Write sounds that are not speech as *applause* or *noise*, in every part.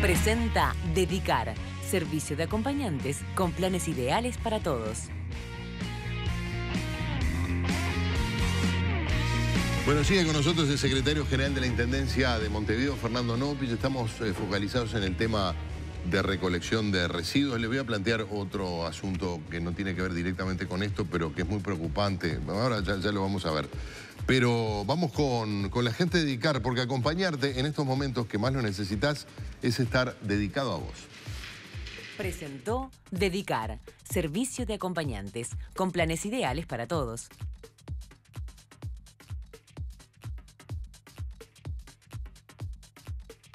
Presenta Dedicar, servicio de acompañantes con planes ideales para todos. Bueno, sigue con nosotros el secretario general de la Intendencia de Montevideo, Fernando Nopis. Estamos eh, focalizados en el tema de recolección de residuos. Le voy a plantear otro asunto que no tiene que ver directamente con esto, pero que es muy preocupante. Ahora ya lo vamos a ver. Pero vamos con, la gente dedicar, porque acompañarte en estos momentos que más lo necesitas es estar dedicado a vos. Presentó Dedicar, servicio de acompañantes, con planes ideales para todos.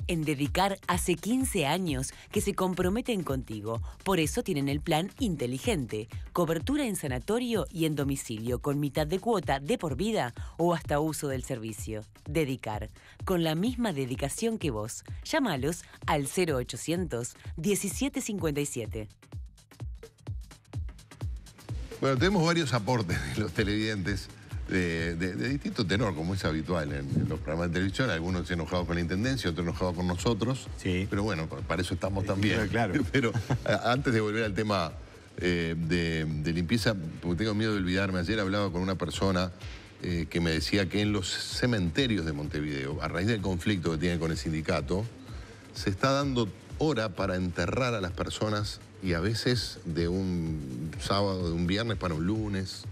en dedicar hace 15 años que se comprometen contigo. Por eso tienen el plan inteligente, cobertura en sanatorio y en domicilio con mitad de cuota de por vida o hasta uso del servicio. Dedicar, con la misma dedicación que vos. Llámalos al 0800 1757. Bueno, tenemos varios aportes de los televidentes de, distinto tenor, como es habitual en, los programas de televisión, algunos se enojados con la Intendencia, otros enojados con nosotros, pero bueno, para eso estamos también. Claro. *laughs* Pero antes de volver al tema eh, de, limpieza, porque tengo miedo de olvidarme, ayer hablaba con una persona eh, que me decía que en los cementerios de Montevideo, a raíz del conflicto que tiene con el sindicato, se está dando hora para enterrar a las personas y a veces de un sábado, de un viernes para un lunes.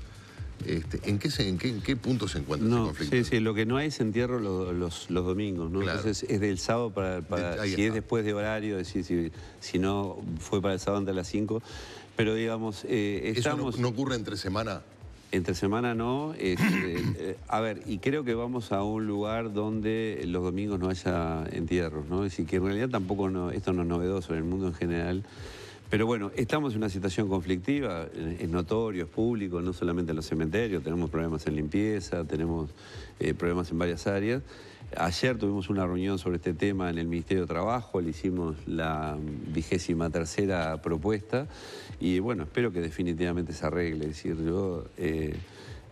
Este, ¿en, qué punto se encuentra conflicto? Sí, sí, lo que no hay es entierro los, domingos, ¿no? Entonces es del sábado para, si es después de horario, decir, si, no fue para el sábado antes de las 5. Pero digamos, eh, estamos... no, ocurre entre semana? Entre semana no. Este, eh, a ver, y creo que vamos a un lugar donde los domingos no haya entierros, ¿no? Es decir, que en realidad tampoco esto no es novedoso en el mundo en general. Pero bueno, estamos en una situación conflictiva, eh, es notorio, es público, no solamente en los cementerios, tenemos problemas en limpieza, tenemos eh, problemas en varias áreas. Ayer tuvimos una reunión sobre este tema en el Ministerio de Trabajo, le hicimos la vigésima tercera propuesta y bueno, espero que definitivamente se arregle. Es decir, yo eh,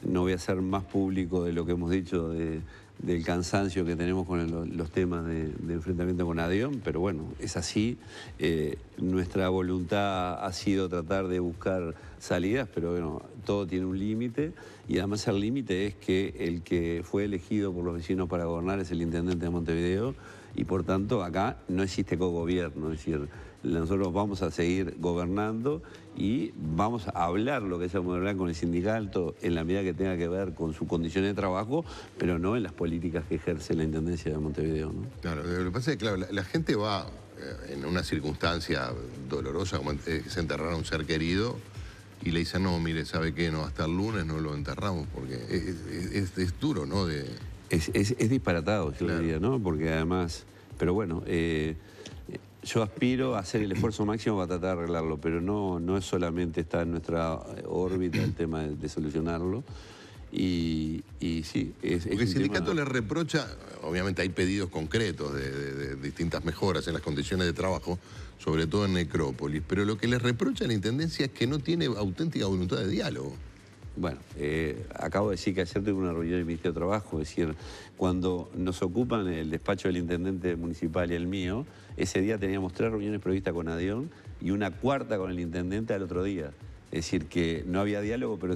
no voy a ser más público de lo que hemos dicho de del cansancio que tenemos con los temas de, enfrentamiento con Adión, pero bueno, es así. Eh, nuestra voluntad ha sido tratar de buscar salidas, pero bueno, todo tiene un límite y además el límite es que el que fue elegido por los vecinos para gobernar es el intendente de Montevideo y por tanto acá no existe cogobierno, es decir, nosotros vamos a seguir gobernando y vamos a hablar lo que es hablar con el sindicato en la medida que tenga que ver con su condición de trabajo, pero no en las políticas que ejerce la Intendencia de Montevideo. ¿no? Claro, lo que pasa es que claro, la, gente va eh, en una circunstancia dolorosa, como se enterrar a un ser querido, y le dicen, no, mire, ¿sabe qué? No, hasta el lunes no lo enterramos, porque es, duro, ¿no? Es, disparatado, yo diría, ¿no? Porque además, pero bueno... Eh, yo aspiro a hacer el esfuerzo máximo para tratar de arreglarlo, pero no, no es solamente está en nuestra órbita el tema de, solucionarlo. Y, sí, es, Porque el sindicato le reprocha, obviamente hay pedidos concretos de, distintas mejoras en las condiciones de trabajo, sobre todo en Necrópolis, pero lo que le reprocha la Intendencia es que no tiene auténtica voluntad de diálogo. Bueno, eh, acabo de decir que ayer tuve una reunión del Ministerio de Trabajo, es decir, cuando nos ocupan el despacho del intendente municipal y el mío, ese día teníamos tres reuniones previstas con Adión y una cuarta con el intendente al otro día. Es decir, que no había diálogo, pero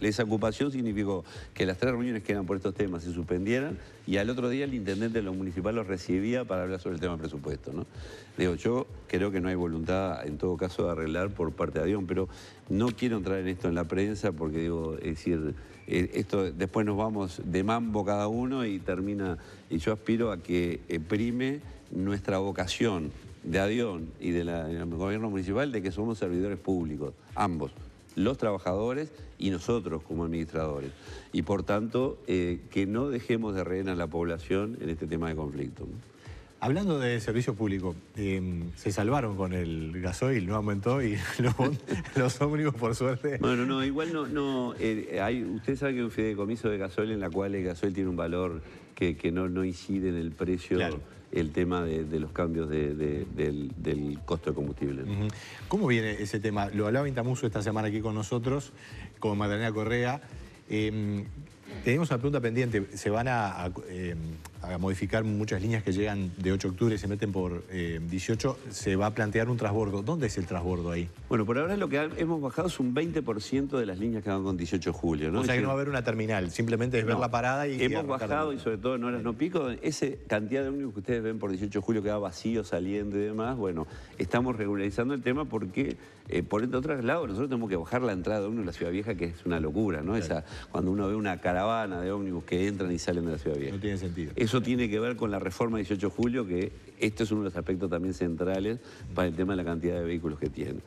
esa ocupación significó que las tres reuniones que eran por estos temas se suspendieran y al otro día el intendente de los municipal los recibía para hablar sobre el tema presupuesto. ¿no? Digo, yo creo que no hay voluntad en todo caso de arreglar por parte de Adión, pero no quiero entrar en esto en la prensa porque digo, es decir, eh, esto después nos vamos de mambo cada uno y termina, y yo aspiro a que eh, prime nuestra vocación de Adión y del gobierno municipal de que somos servidores públicos, ambos, los trabajadores y nosotros como administradores. Y por tanto, eh, que no dejemos de rehén a la población en este tema de conflicto. Hablando de servicio público, em, se salvaron con el gasoil, no aumentó y *laughs* los, los ómnibus, por suerte. Bueno, no, igual no. no eh, hay, usted sabe que hay un fideicomiso de gasoil en la cual el gasoil tiene un valor que, no, no incide en el precio el tema de, los cambios del, costo de combustible. ¿Cómo viene ese tema? Lo hablaba Intamuso esta semana aquí con nosotros, con Magdalena Correa. Em, tenemos una pregunta pendiente. ¿Se van a, em, a modificar muchas líneas que llegan de 8 de octubre y se meten por 18, eh, se va a plantear un transbordo. ¿Dónde es el transbordo ahí? Bueno, por ahora lo que hemos bajado es un 20% de las líneas que van con 18 de julio. ¿no? O sea que no va a haber una terminal, simplemente es ver la parada y... Hemos bajado y sobre todo en horas no pico, esa cantidad de ómnibus que ustedes ven por 18 de julio que va vacío, saliendo y demás, bueno, estamos regularizando el tema porque, eh, por otro lado, nosotros tenemos que bajar la entrada de a la Ciudad Vieja, que es una locura, ¿no? Esa, cuando uno ve una caravana de ómnibus que entran y salen de la Ciudad Vieja. No tiene sentido. Eso tiene que ver con la reforma 18 de julio, que esto es uno de los aspectos también centrales para el tema de la cantidad de vehículos que tiene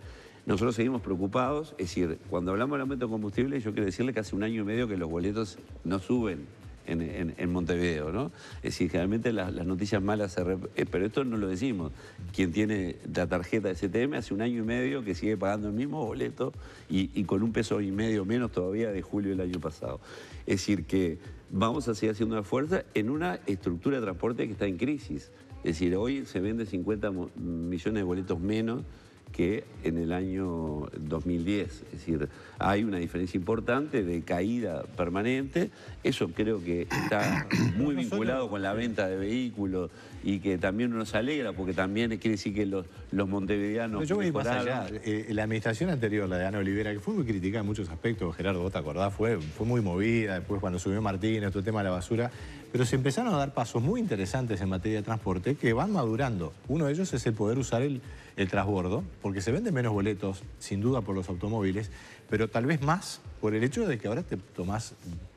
Nosotros seguimos preocupados, es decir, cuando hablamos del aumento de combustible, yo quiero decirle que hace un año y medio que los boletos no suben en, Montevideo, ¿no? Es decir, generalmente las, noticias malas se... Eh, pero esto no lo decimos. Quien tiene la tarjeta de STM hace un año y medio que sigue pagando el mismo boleto y, con un peso y medio menos todavía de julio del año pasado. Es decir, que vamos a seguir haciendo una fuerza en una estructura de transporte que está en crisis. Es decir, hoy se vende 50 millones de boletos menos que en el año 2010. Es decir, hay una diferencia importante de caída permanente. Eso creo que está muy vinculado con la venta de vehículos y que también nos alegra porque también quiere decir que los, los montevideanos... yo voy más allá. Eh, eh, la administración anterior, la de Ana Olivera, que fue muy criticada en muchos aspectos, Gerardo, vos te acordás, fue, fue muy movida, después cuando subió Martínez, otro tema de la basura, pero se empezaron a dar pasos muy interesantes en materia de transporte que van madurando. Uno de ellos es el poder usar el el transbordo, porque se venden menos boletos, sin duda, por los automóviles, pero tal vez más por el hecho de que ahora te tomás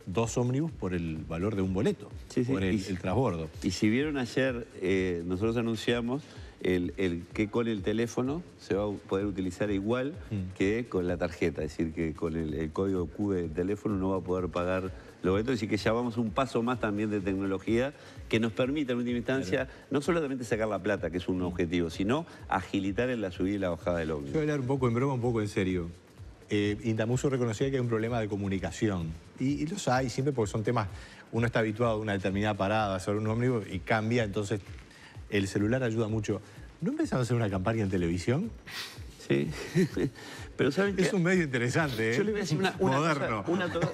dos ómnibus por el valor de un boleto, por el, transbordo. Y si vieron ayer, eh, nosotros anunciamos el, que con el teléfono se va a poder utilizar igual mm. que con la tarjeta, es decir, que con el, código Q del teléfono no va a poder pagar lo decir es que ya vamos un paso más también de tecnología que nos permite en última instancia no solamente sacar la plata, que es un objetivo, sino agilitar en la subida y la bajada del ómnibus. Yo voy a hablar un poco en broma, un poco en serio. Eh, Indamuso reconocía que hay un problema de comunicación. Y, los hay siempre porque son temas... Uno está habituado a una determinada parada, a hacer un ómnibus y cambia, entonces el celular ayuda mucho. ¿No empezamos a hacer una campaña en televisión? *laughs* Pero ¿saben es un medio interesante, ¿eh? Yo le voy una, Moderno.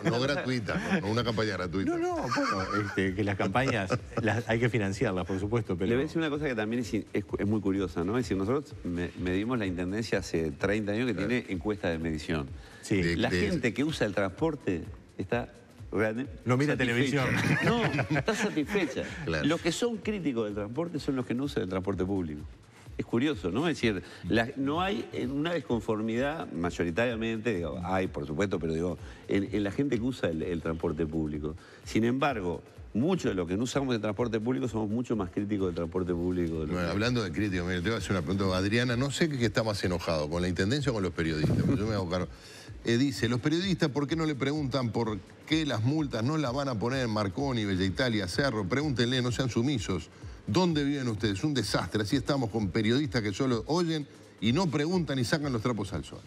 no, gratuita, una campaña gratuita. No, no, bueno, este, que las campañas *laughs* hay que financiarlas, por supuesto. Pero... Le voy a decir una cosa que también es, muy curiosa, ¿no? Es decir, nosotros medimos la Intendencia hace 30 años que tiene encuesta de medición. Sí. la gente que usa el transporte está no mira televisión. No, está satisfecha. Los que son críticos del transporte son los que no usan el transporte público. Es curioso, ¿no? Es decir, no hay eh, una desconformidad mayoritariamente, hay por supuesto, pero digo, en, la gente que usa el, transporte público. Sin embargo, muchos de los que no usamos el transporte público somos mucho más críticos del transporte público. bueno, hablando de críticos, te voy a hacer una pregunta. Adriana, no sé qué está más enojado, con la intendencia o con los periodistas, yo me eh, dice, los periodistas, ¿por qué no le preguntan por qué las multas no las van a poner en Marconi, Bella Italia, Cerro? Pregúntenle, no sean sumisos dónde viven ustedes. Un desastre. Así estamos con periodistas que solo oyen y no preguntan y sacan los trapos al sol.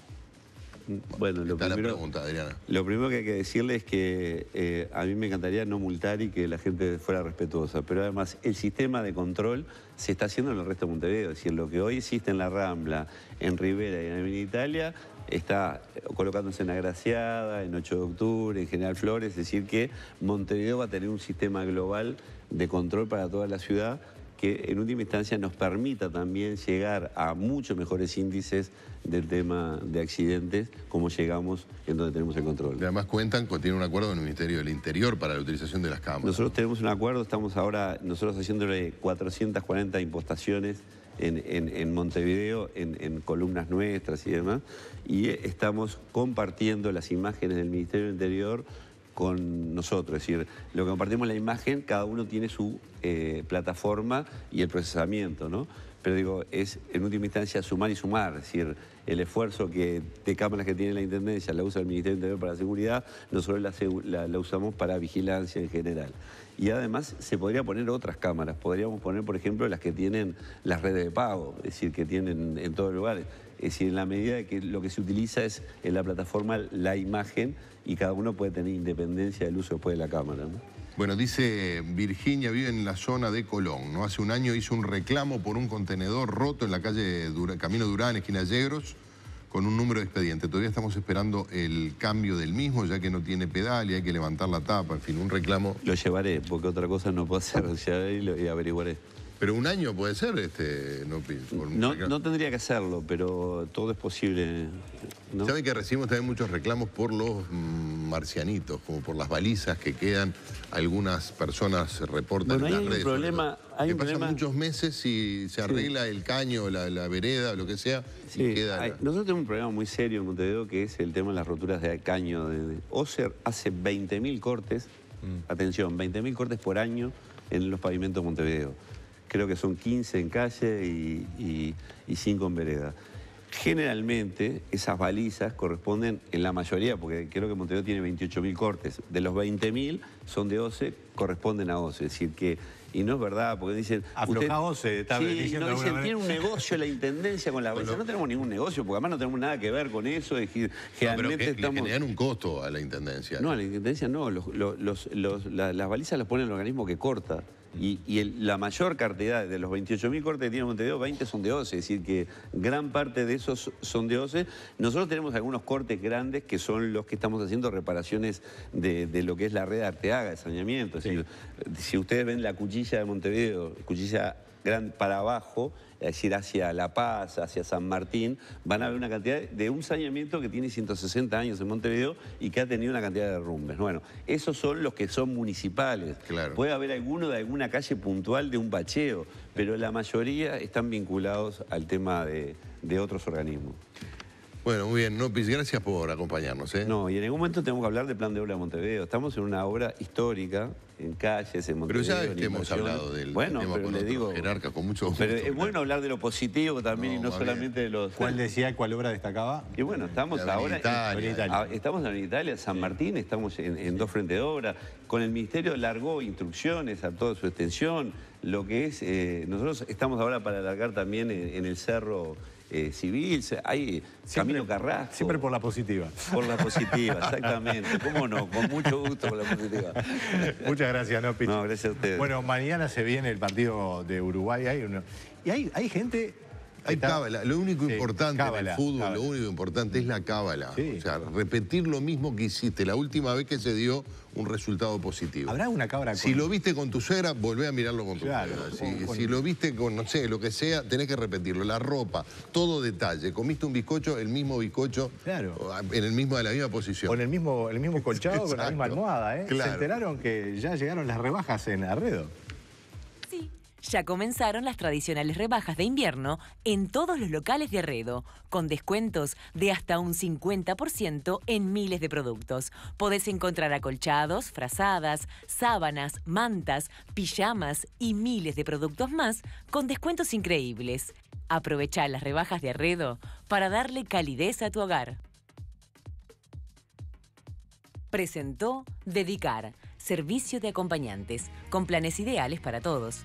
Bueno, lo primero, la pregunta, Adriana. lo primero que hay que decirle es que eh, a mí me encantaría no multar y que la gente fuera respetuosa, pero además el sistema de control se está haciendo en el resto de Montevideo, es decir, lo que hoy existe en la Rambla, en Rivera y en Avenida Italia está eh, colocándose en Agraciada, en 8 de octubre, en General Flores, es decir que Montevideo va a tener un sistema global de control para toda la ciudad que en última instancia nos permita también llegar a muchos mejores índices del tema de accidentes como llegamos en donde tenemos el control. además cuentan, tienen un acuerdo con el Ministerio del Interior para la utilización de las cámaras. Nosotros tenemos un acuerdo, estamos ahora nosotros haciéndole 440 impostaciones en, en, Montevideo, en, columnas nuestras y demás, y estamos compartiendo las imágenes del Ministerio del Interior con nosotros. Es decir, lo que compartimos la imagen, cada uno tiene su eh, plataforma y el procesamiento, ¿no? Pero digo, es en última instancia sumar y sumar, es decir, el esfuerzo que, de cámaras que tiene la Intendencia la usa el Ministerio de Interior para la seguridad, nosotros la, la, usamos para vigilancia en general. Y además se podría poner otras cámaras, podríamos poner, por ejemplo, las que tienen las redes de pago, es decir, que tienen en todos lugares es decir, en la medida de que lo que se utiliza es en la plataforma la imagen y cada uno puede tener independencia del uso después de la cámara. Bueno, dice Virginia, vive en la zona de Colón, ¿no? Hace un año hizo un reclamo por un contenedor roto en la calle Camino Durán, esquina Yegros, con un número de expediente. Todavía estamos esperando el cambio del mismo, ya que no tiene pedal y hay que levantar la tapa, en fin, un reclamo. Lo llevaré, porque otra cosa no puedo hacer, *laughs* y averiguaré. Pero un año puede ser, este, no, no, tendría que hacerlo, pero todo es posible. Saben que recibimos también muchos reclamos por los mm, marcianitos, como por las balizas que quedan. Algunas personas reportan hay Un problema, hay que pasan muchos meses y se arregla el caño, la, vereda, lo que sea, queda... nosotros tenemos un problema muy serio en Montevideo que es el tema de las roturas de caño. De, Oser hace 20.000 cortes, mm. atención, 20.000 cortes por año en los pavimentos de Montevideo creo que son 15 en calle y, 5 en vereda. Generalmente esas balizas corresponden en la mayoría, porque creo que Montevideo tiene 28.000 cortes, de los 20.000 son de 11, corresponden a 11, es decir que, y no es verdad, porque dicen... Afloja 11, está sí, no, dicen, tiene un *laughs* negocio la Intendencia con las balizas, no tenemos ningún negocio, porque además no tenemos nada que ver con eso, es generalmente pero generan un costo a la Intendencia. No, a la Intendencia no, las balizas las pone el organismo que corta. Y, la mayor cantidad de los 28.000 cortes que tiene Montevideo, 20 son de 11, es decir que gran parte de esos son de 11. Nosotros tenemos algunos cortes grandes que son los que estamos haciendo reparaciones de, lo que es la red Arteaga, de saneamiento. decir, si ustedes ven la cuchilla de Montevideo, cuchilla para abajo, es decir, hacia La Paz, hacia San Martín, van a haber una cantidad de un saneamiento que tiene 160 años en Montevideo y que ha tenido una cantidad de derrumbes. Bueno, esos son los que son municipales. Puede haber alguno de alguna calle puntual de un bacheo, pero la mayoría están vinculados al tema de otros organismos. Bueno, muy bien. Nopis, gracias por acompañarnos. ¿eh? No, y en algún momento tenemos que hablar del plan de obra de Montevideo. Estamos en una obra histórica, en calles, en Montevideo. Pero ya hemos hablado del bueno, le digo, jerarca, con mucho gusto. Pero es bueno hablar de lo positivo también y no solamente de los... ¿Cuál decía, cuál obra destacaba? Y bueno, estamos ahora... en, Italia. Estamos en Italia, San Martín, estamos en, dos frentes de obra. Con el Ministerio largó instrucciones a toda su extensión. Lo que es... Eh, nosotros estamos ahora para alargar también eh, en el Cerro... Eh, civil, hay camino carras, Carrasco. Siempre por la positiva. Por la positiva, exactamente. ¿Cómo no? Con mucho gusto por la positiva. *laughs* Muchas gracias, No, Pichu. No, gracias a ustedes. Bueno, mañana se viene el partido de Uruguay. Y hay, hay gente hay cábala. Lo único importante en el fútbol, lo único importante es la cábala. O sea, repetir lo mismo que hiciste la última vez que se dio un resultado positivo. ¿Habrá una cábala? Si lo viste con tu suegra, volvé a mirarlo con tu suegra. Si, lo viste con, no sé, lo que sea, tenés que repetirlo. La ropa, todo detalle. Comiste un bizcocho, el mismo bizcocho, ah, en el mismo, de la misma posición. Con el mismo, el mismo colchado, con la misma almohada. ¿eh? Se enteraron que ya llegaron las rebajas en Arredo. Ya comenzaron las tradicionales rebajas de invierno en todos los locales de Arredo, con descuentos de hasta un 50% en miles de productos. Podés encontrar acolchados, frazadas, sábanas, mantas, pijamas y miles de productos más con descuentos increíbles. Aprovecha las rebajas de Arredo para darle calidez a tu hogar. Presentó Dedicar, servicio de acompañantes, con planes ideales para todos.